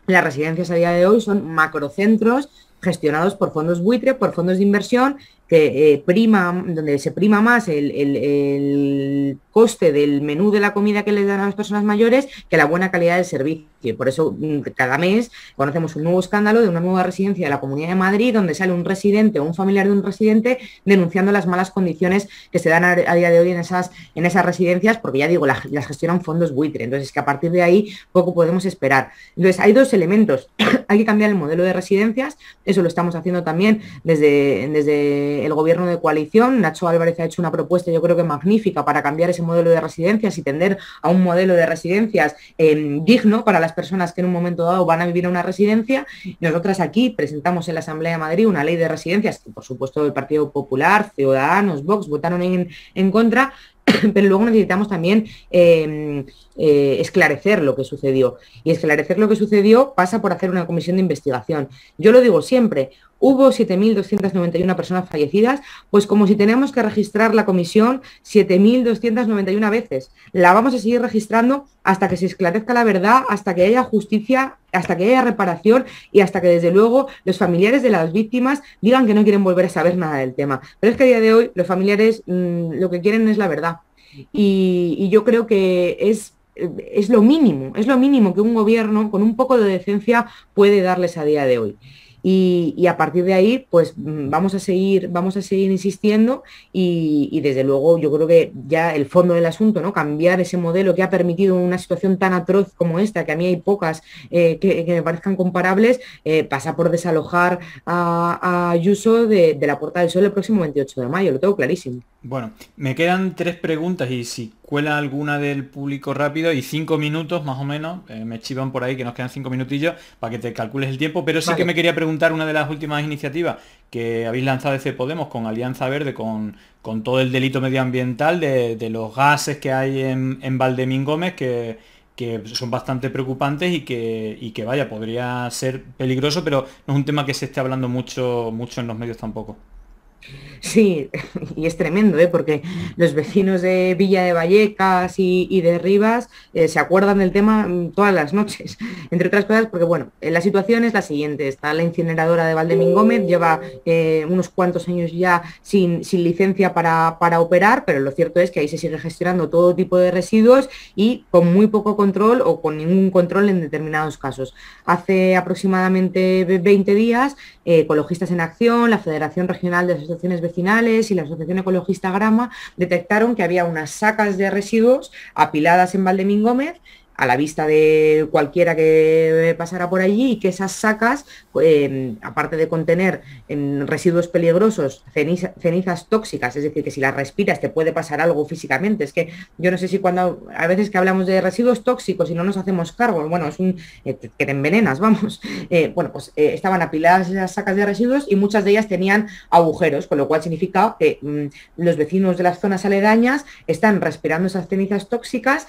las residencias a día de hoy son macrocentros gestionados por fondos buitre, por fondos de inversión, que eh, prima, donde se prima más el, el, coste del menú de la comida que les dan a las personas mayores que la buena calidad del servicio. Por eso mm, cada mes conocemos un nuevo escándalo de una nueva residencia de la Comunidad de Madrid donde sale un residente o un familiar de un residente denunciando las malas condiciones que se dan a, día de hoy en esas, en esas residencias, porque ya digo, las gestionan fondos buitre. Entonces, es que a partir de ahí poco podemos esperar. Entonces, hay dos elementos. hay que cambiar el modelo de residencias, eso lo estamos haciendo también desde... desde el gobierno de coalición. Nacho Álvarez ha hecho una propuesta, yo creo que magnífica, para cambiar ese modelo de residencias y tender a un modelo de residencias em, digno para las personas que en un momento dado van a vivir en una residencia. Nosotras aquí presentamos en la Asamblea de Madrid una ley de residencias que, por supuesto, el Partido Popular, Ciudadanos, Vox votaron en, contra, pero luego necesitamos también em, eh, esclarecer lo que sucedió. Y esclarecer lo que sucedió pasa por hacer una comisión de investigación. Yo lo digo siempre, hubo 7.291 personas fallecidas, pues como si tenemos que registrar la comisión 7.291 veces. La vamos a seguir registrando hasta que se esclarezca la verdad, hasta que haya justicia, hasta que haya reparación y hasta que desde luego los familiares de las víctimas digan que no quieren volver a saber nada del tema. Pero es que a día de hoy los familiares mm, lo que quieren es la verdad. y, yo creo que es es lo mínimo, es lo mínimo que un gobierno con un poco de decencia puede darles a día de hoy y, a partir de ahí, pues mm, vamos a seguir, vamos a seguir insistiendo y, desde luego yo creo que ya el fondo del asunto, ¿no? Cambiar ese modelo que ha permitido una situación tan atroz como esta, que a mí hay pocas eh, que, me parezcan comparables, eh, pasa por desalojar a, a de, la Puerta del Sol el próximo 28 de mayo, lo tengo clarísimo. Bueno, me quedan tres preguntas y si cuela alguna del público rápido y cinco minutos más o menos, eh, me chivan por ahí que nos quedan cinco minutillos para que te calcules el tiempo, pero sé que me quería preguntar una de las últimas iniciativas que habéis lanzado ese Podemos con Alianza Verde, con, con todo el delito medioambiental de, los gases que hay en, en Valdemín que, que son bastante preocupantes y que, y que, vaya, podría ser peligroso, pero no es un tema que se esté hablando mucho, mucho en los medios tampoco. Sí, y es tremendo, ¿eh? porque los vecinos de Villa de Vallecas y, de Rivas eh, se acuerdan del tema mm, todas las noches, entre otras cosas porque, bueno, eh, la situación es la siguiente, está la incineradora de Valdemín Gómez, lleva unos cuantos años ya sin, licencia para, para, operar, pero lo cierto es que ahí se sigue gestionando todo tipo de residuos y con muy poco control o con ningún control en determinados casos. Hace aproximadamente 20 días, Ecologistas en Acción, la Federación Regional de vecinales y la Asociación Ecologista Grama detectaron que había unas sacas de residuos apiladas en valdemingómez a la vista de cualquiera que pasara por allí y que esas sacas, em, aparte de contener em, residuos peligrosos, cenizas tóxicas, es decir, que si las respiras te puede pasar algo físicamente. Es que yo no sé si cuando a veces que hablamos de residuos tóxicos y no nos hacemos cargo, bueno, es un eh, que te envenenas, vamos. Eh, bueno, pues eh, estaban apiladas esas sacas de residuos y muchas de ellas tenían agujeros, con lo cual significaba que mm, los vecinos de las zonas aledañas están respirando esas cenizas tóxicas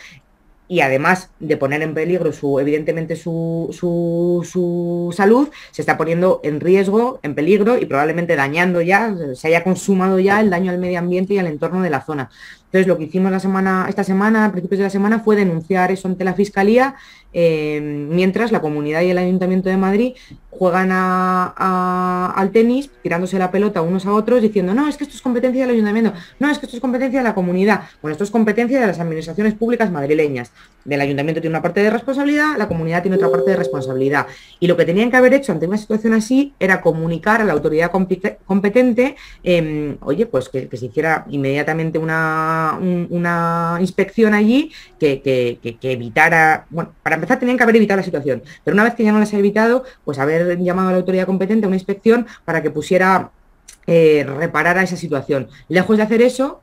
y además de poner en peligro su, evidentemente su, su, salud, se está poniendo en riesgo, en peligro y probablemente dañando ya, se haya consumado ya el daño al medio ambiente y al entorno de la zona. Entonces, lo que hicimos la semana, esta semana, a principios de la semana, fue denunciar eso ante la Fiscalía, eh, mientras la comunidad y el Ayuntamiento de Madrid juegan al tenis, tirándose la pelota unos a otros, diciendo, no, es que esto es competencia del Ayuntamiento, no, es que esto es competencia de la comunidad, bueno, esto es competencia de las administraciones públicas madrileñas. Del Ayuntamiento tiene una parte de responsabilidad, la comunidad tiene otra parte de responsabilidad. Y lo que tenían que haber hecho ante una situación así era comunicar a la autoridad competente, em, oye, pues que se hiciera inmediatamente una una, inspección allí que, que, evitara, bueno, para empezar tenían que haber evitado la situación, pero una vez que ya no les ha evitado, pues haber llamado a la autoridad competente a una inspección para que pusiera, eh, Reparar a esa situación. Lejos de hacer eso,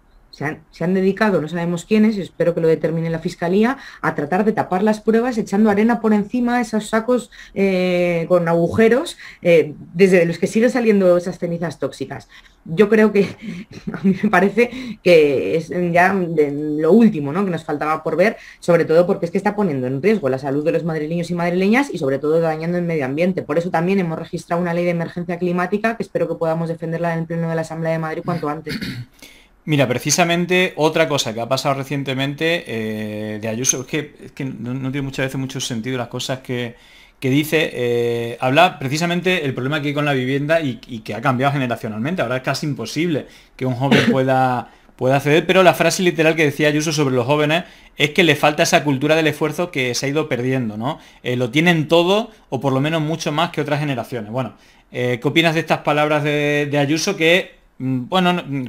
se han, dedicado, no sabemos quiénes, espero que lo determine la Fiscalía, a tratar de tapar las pruebas echando arena por encima, de esos sacos eh, con agujeros, eh, desde los que siguen saliendo esas cenizas tóxicas. Yo creo que, a mí me parece que es ya lo último que nos faltaba por ver, sobre todo porque es que está poniendo en riesgo la salud de los madrileños y madrileñas y sobre todo dañando el medio ambiente. Por eso también hemos registrado una ley de emergencia climática que espero que podamos defenderla en el Pleno de la Asamblea de Madrid cuanto antes. Mira, precisamente otra cosa que ha pasado recientemente eh, de Ayuso, es que, no, tiene muchas veces mucho sentido las cosas que, dice, eh, habla precisamente el problema que hay con la vivienda y, que ha cambiado generacionalmente. Ahora es casi imposible que un joven pueda, pueda acceder, pero la frase literal que decía Ayuso sobre los jóvenes es que le falta esa cultura del esfuerzo que se ha ido perdiendo, ¿no? Eh, lo tienen todo o por lo menos mucho más que otras generaciones. Bueno, ¿qué opinas de estas palabras de, de Ayuso que Mm, bueno, mm,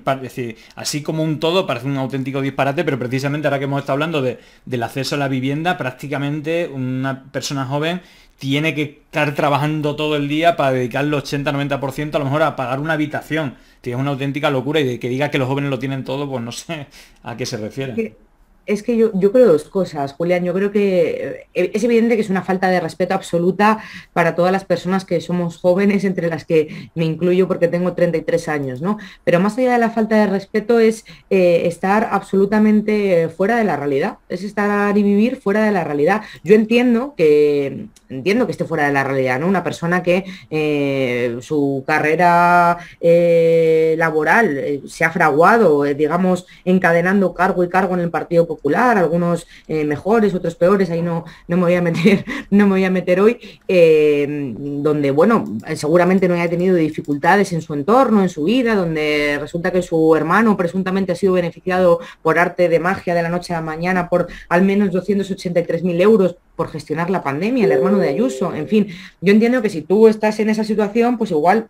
así como un todo parece un auténtico disparate, pero precisamente ahora que hemos estado hablando del acceso a la vivienda, prácticamente una persona joven tiene que estar trabajando todo el día para dedicar el 80-90% a lo mejor a pagar una habitación. es una auténtica locura y de que diga que los jóvenes lo tienen todo, pues no sé a qué se refiere. Es que yo, creo dos cosas, Julián. Yo creo que eh, es evidente que es una falta de respeto absoluta para todas las personas que somos jóvenes, entre las que me incluyo porque tengo 33 años, ¿no? Pero más allá de la falta de respeto es eh, estar absolutamente fuera de la realidad, es estar y vivir fuera de la realidad. Yo entiendo que entiendo que esté fuera de la realidad, ¿no? Una persona que eh, su carrera laboral se ha fraguado, digamos, encadenando cargo y cargo en el Partido popular, algunos eh, mejores, otros peores, ahí no, no, me voy a meter, no me voy a meter hoy, eh, donde bueno, seguramente no haya tenido dificultades en su entorno, en su vida, donde resulta que su hermano presuntamente ha sido beneficiado por arte de magia de la noche a la mañana por al menos 283.000 euros por gestionar la pandemia, el hermano de Ayuso, en fin, yo entiendo que si tú estás en esa situación, pues igual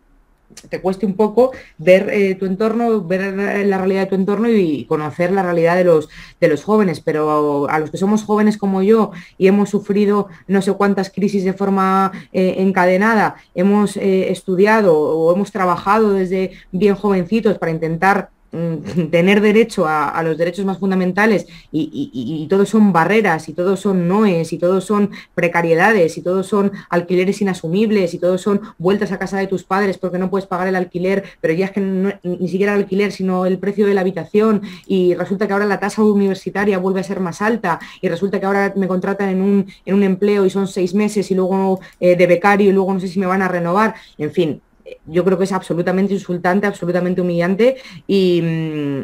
te cueste un poco ver eh, tu entorno, ver la realidad de tu entorno y conocer la realidad de los, de los jóvenes, pero a los que somos jóvenes como yo y hemos sufrido no sé cuántas crisis de forma eh, encadenada, hemos eh, estudiado o hemos trabajado desde bien jovencitos para intentar Mm, tener derecho a, los derechos más fundamentales y, todos son barreras y todos son noes y todos son precariedades y todos son alquileres inasumibles y todos son vueltas a casa de tus padres porque no puedes pagar el alquiler, pero ya es que ni siquiera el alquiler, sino el precio de la habitación y resulta que ahora la tasa universitaria vuelve a ser más alta y resulta que ahora me contratan en un, en un empleo y son seis meses y luego eh, de becario y luego no sé si me van a renovar, en fin, yo creo que es absolutamente insultante, absolutamente humillante y,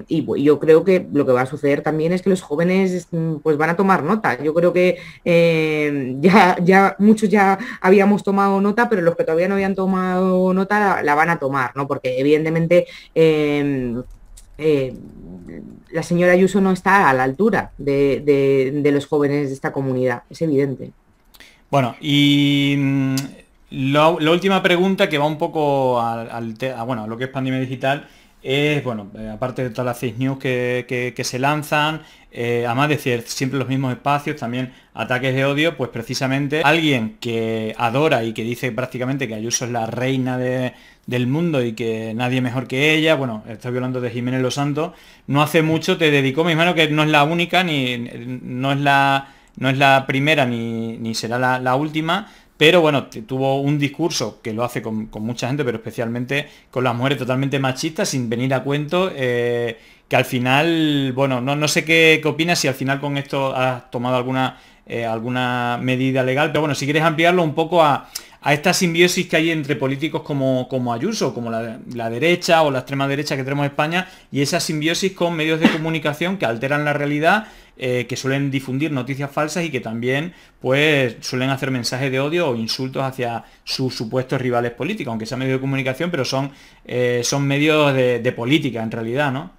mm, yo creo que lo que va a suceder también es que los jóvenes mm, pues van a tomar nota. Yo creo que eh, ya, ya muchos ya habíamos tomado nota, pero los que todavía no habían tomado nota la, van a tomar, ¿no? Porque evidentemente em, eh, la señora Ayuso no está a la altura de los jóvenes de esta comunidad, es evidente. Bueno, y mm, la, última pregunta que va un poco al, a, bueno, lo que es pandemia digital es, bueno, eh, aparte de todas las fake news que, se lanzan, eh, además de decir siempre los mismos espacios, también ataques de odio, pues precisamente alguien que adora y que dice prácticamente que Ayuso es la reina del mundo y que nadie mejor que ella, bueno, estoy violando de Jiménez Los Santos, no hace mucho te dedicó, mi hermano, que no es la única, ni no es la, no es la primera, ni, será la, la última, pero bueno, tuvo un discurso que lo hace con, mucha gente, pero especialmente con las mujeres totalmente machistas, sin venir a cuento, eh, que al final, bueno, no, sé qué, opinas, si al final con esto has tomado alguna, eh, alguna medida legal, pero bueno, si quieres ampliarlo un poco a, esta simbiosis que hay entre políticos como, Ayuso, como la derecha o la extrema derecha que tenemos en España, y esa simbiosis con medios de comunicación que alteran la realidad eh, que suelen difundir noticias falsas y que también pues suelen hacer mensajes de odio o insultos hacia sus supuestos rivales políticos, aunque sea medio de comunicación, pero son, eh, son medios de, política en realidad, ¿no?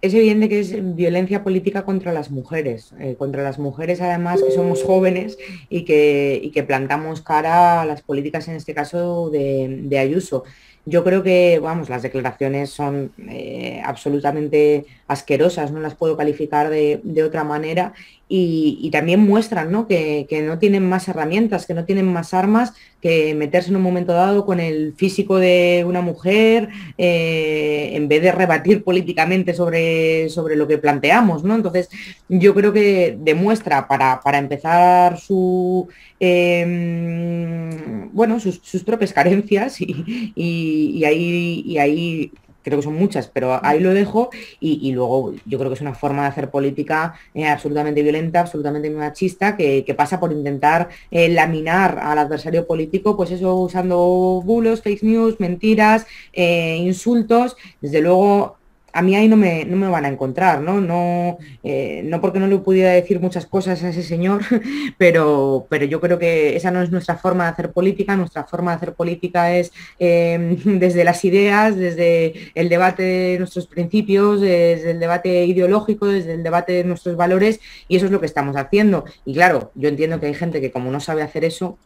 es evidente que es violencia política contra las mujeres, eh, contra las mujeres además que somos jóvenes y que, plantamos cara a las políticas, en este caso, de Ayuso. Yo creo que, vamos, las declaraciones son eh, absolutamente asquerosas, no las puedo calificar de, de otra manera y, también muestran Que, no tienen más herramientas, que no tienen más armas que meterse en un momento dado con el físico de una mujer eh, en vez de rebatir políticamente sobre, sobre lo que planteamos. ¿no? Entonces, yo creo que demuestra para, empezar su, em, bueno, sus, sus propias carencias y, ahí, y ahí creo que son muchas, pero ahí lo dejo y, luego yo creo que es una forma de hacer política eh, absolutamente violenta, absolutamente machista, que, pasa por intentar eh, laminar al adversario político, pues eso usando bulos, fake news, mentiras, eh, insultos, desde luego a mí ahí no me, van a encontrar, ¿no? No, eh, no porque no le pudiera decir muchas cosas a ese señor, pero, pero yo creo que esa no es nuestra forma de hacer política, nuestra forma de hacer política es em, desde las ideas, desde el debate de nuestros principios, eh, desde el debate ideológico, desde el debate de nuestros valores, y eso es lo que estamos haciendo. Y claro, yo entiendo que hay gente que como no sabe hacer eso,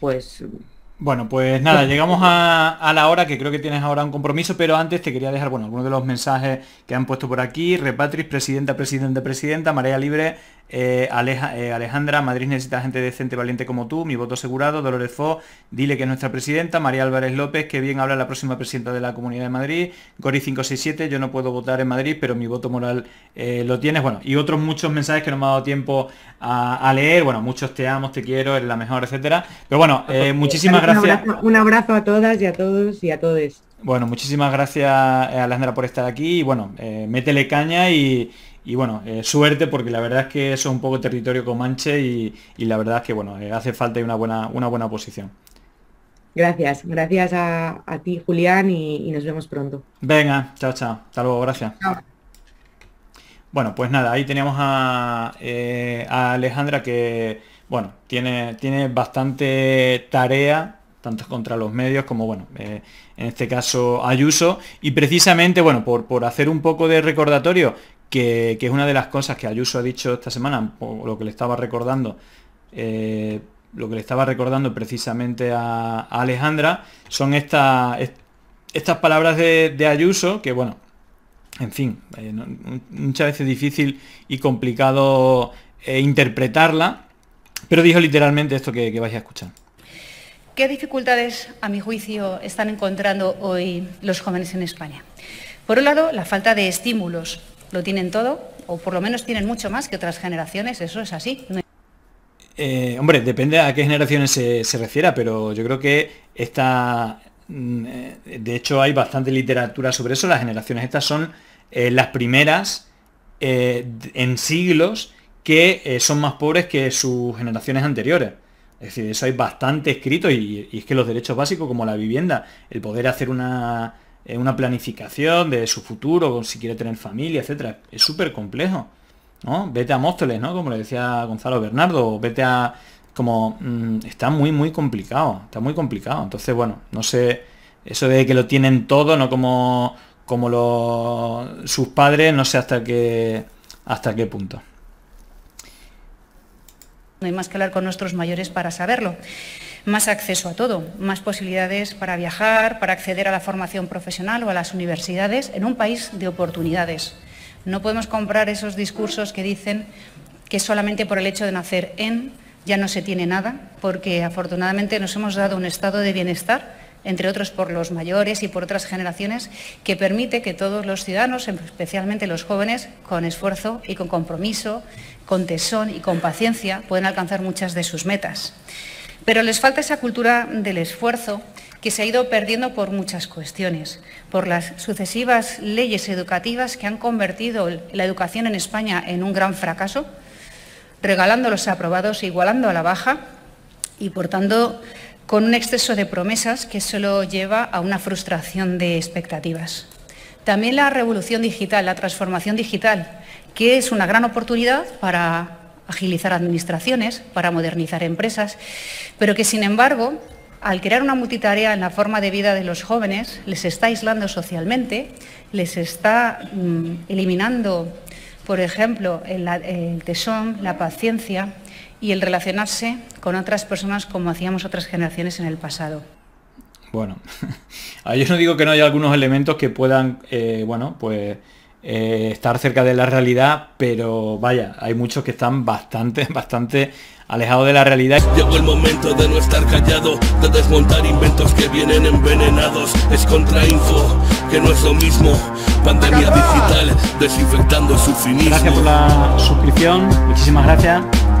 pues bueno, pues nada, llegamos a, la hora que creo que tienes ahora un compromiso, pero antes te quería dejar, bueno, algunos de los mensajes que han puesto por aquí. Repatris, presidenta, presidente, presidenta, Marea Libre, eh, eh, Alejandra, Madrid necesita gente decente, valiente como tú, mi voto asegurado, Dolores Fo, dile que es nuestra presidenta, María Álvarez López, que bien habla la próxima presidenta de la Comunidad de Madrid, Gori 567, yo no puedo votar en Madrid, pero mi voto moral eh, lo tienes, bueno, y otros muchos mensajes que no me ha dado tiempo a, leer, bueno, muchos te amo, te quiero, eres la mejor, etcétera, pero bueno, muchísimas gracias un abrazo, a todas y a todos y a todos. Bueno, muchísimas gracias, eh, Alejandra, por estar aquí. Y bueno, eh, métele caña y, bueno, eh, suerte porque la verdad es que es un poco territorio comanche y, y la verdad es que bueno, hace falta una buena, una buena posición. Gracias, gracias a, ti Julián y, nos vemos pronto. Venga, chao, chao, hasta luego, gracias. Bueno, pues nada, ahí teníamos a, a Alejandra que, bueno, tiene, tiene bastante tarea tanto contra los medios como, bueno, eh, en este caso Ayuso. Y precisamente, bueno, por, por hacer un poco de recordatorio, que, es una de las cosas que Ayuso ha dicho esta semana, o lo que le estaba recordando, eh, lo que le estaba recordando precisamente a, Alejandra, son estas palabras de, Ayuso, que bueno, en fin, eh, muchas veces difícil y complicado interpretarla, pero dijo literalmente esto que vais a escuchar. ¿Qué dificultades, a mi juicio, están encontrando hoy los jóvenes en España? Por un lado, la falta de estímulos. Lo tienen todo, o por lo menos tienen mucho más que otras generaciones, eso es así. Eh, hombre, depende a qué generaciones se, refiera, pero yo creo que esta... Mm, eh, de hecho, hay bastante literatura sobre eso. Las generaciones estas son eh, las primeras en siglos que son más pobres que sus generaciones anteriores. Es decir, eso hay bastante escrito y, es que los derechos básicos como la vivienda, el poder hacer una, eh, planificación de su futuro, si quiere tener familia, etcétera, es súper complejo. ¿no? Vete a Móstoles, ¿no? Como le decía Gonzalo Bernardo, vete a. como. Mm, está muy, muy complicado. Está muy complicado. Entonces, bueno, no sé. Eso de que lo tienen todo, no como. como sus padres, no sé hasta hasta qué punto. No hay más que hablar con nuestros mayores para saberlo. Más acceso a todo, más posibilidades para viajar, para acceder a la formación profesional o a las universidades en un país de oportunidades. No podemos comprar esos discursos que dicen que solamente por el hecho de nacer en ya no se tiene nada, porque afortunadamente nos hemos dado un estado de bienestar entre otros por los mayores y por otras generaciones, que permite que todos los ciudadanos, em, especialmente los jóvenes, con esfuerzo y con compromiso, con tesón y con paciencia, puedan alcanzar muchas de sus metas. Pero les falta esa cultura del esfuerzo que se ha ido perdiendo por muchas cuestiones, por las sucesivas leyes educativas que han convertido la educación en España en un gran fracaso, regalando los aprobados e igualando a la baja y, portando tanto, con un exceso de promesas que solo lleva a una frustración de expectativas. También la revolución digital, la transformación digital, que es una gran oportunidad para agilizar administraciones, para modernizar empresas, pero que sin embargo, al crear una multitarea en la forma de vida de los jóvenes, les está aislando socialmente, les está mm, eliminando, por ejemplo, el tesón, la paciencia, y el relacionarse con otras personas como hacíamos otras generaciones en el pasado. Bueno, ah, yo no digo que no haya algunos elementos que puedan, eh, bueno, pues eh, estar cerca de la realidad, pero vaya, hay muchos que están bastante, bastante alejados de la realidad. Llegó el momento de no estar callado, de desmontar inventos que vienen envenenados. Es contrainfo, que no es lo mismo. Pandemia digital, desinfectando su finismo. Gracias por la suscripción, muchísimas gracias.